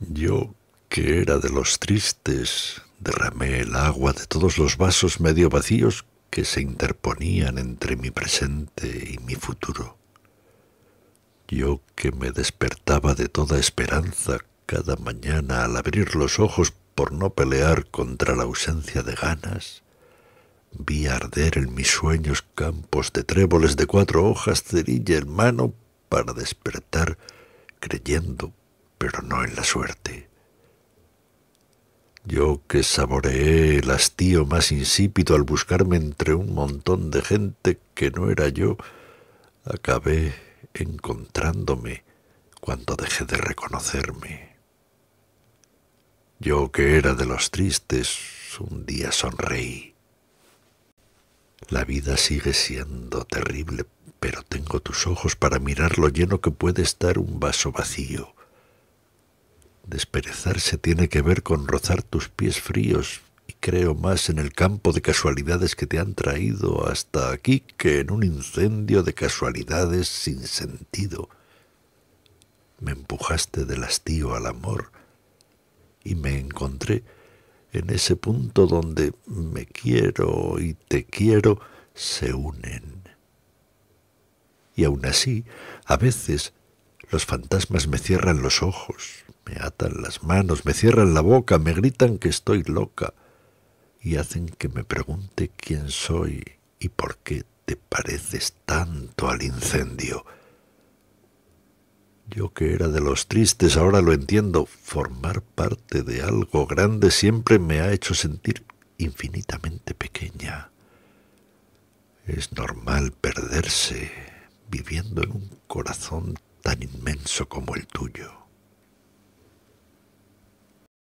Yo, que era de los tristes, derramé el agua de todos los vasos medio vacíos que se interponían entre mi presente y mi futuro. Yo que me despertaba de toda esperanza cada mañana al abrir los ojos por no pelear contra la ausencia de ganas, vi arder en mis sueños campos de tréboles de cuatro hojas cerilla en mano para despertar creyendo pero no en la suerte. Yo que saboreé el hastío más insípido al buscarme entre un montón de gente que no era yo, acabé encontrándome cuando dejé de reconocerme. Yo que era de los tristes, un día sonreí. La vida sigue siendo terrible, pero tengo tus ojos para mirar lo lleno que puede estar un vaso vacío. Desperezarse tiene que ver con rozar tus pies fríos, y creo más en el campo de casualidades que te han traído hasta aquí que en un incendio de casualidades sin sentido. Me empujaste del hastío al amor, y me encontré en ese punto donde me quiero y te quiero se unen. Y aun así, a veces los fantasmas me cierran los ojos, me atan las manos, me cierran la boca, me gritan que estoy loca y hacen que me pregunte quién soy y por qué te pareces tanto al incendio. Yo que era de los tristes, ahora lo entiendo. Formar parte de algo grande siempre me ha hecho sentir infinitamente pequeña. Es normal perderse viviendo en un corazón tan inmenso como el tuyo.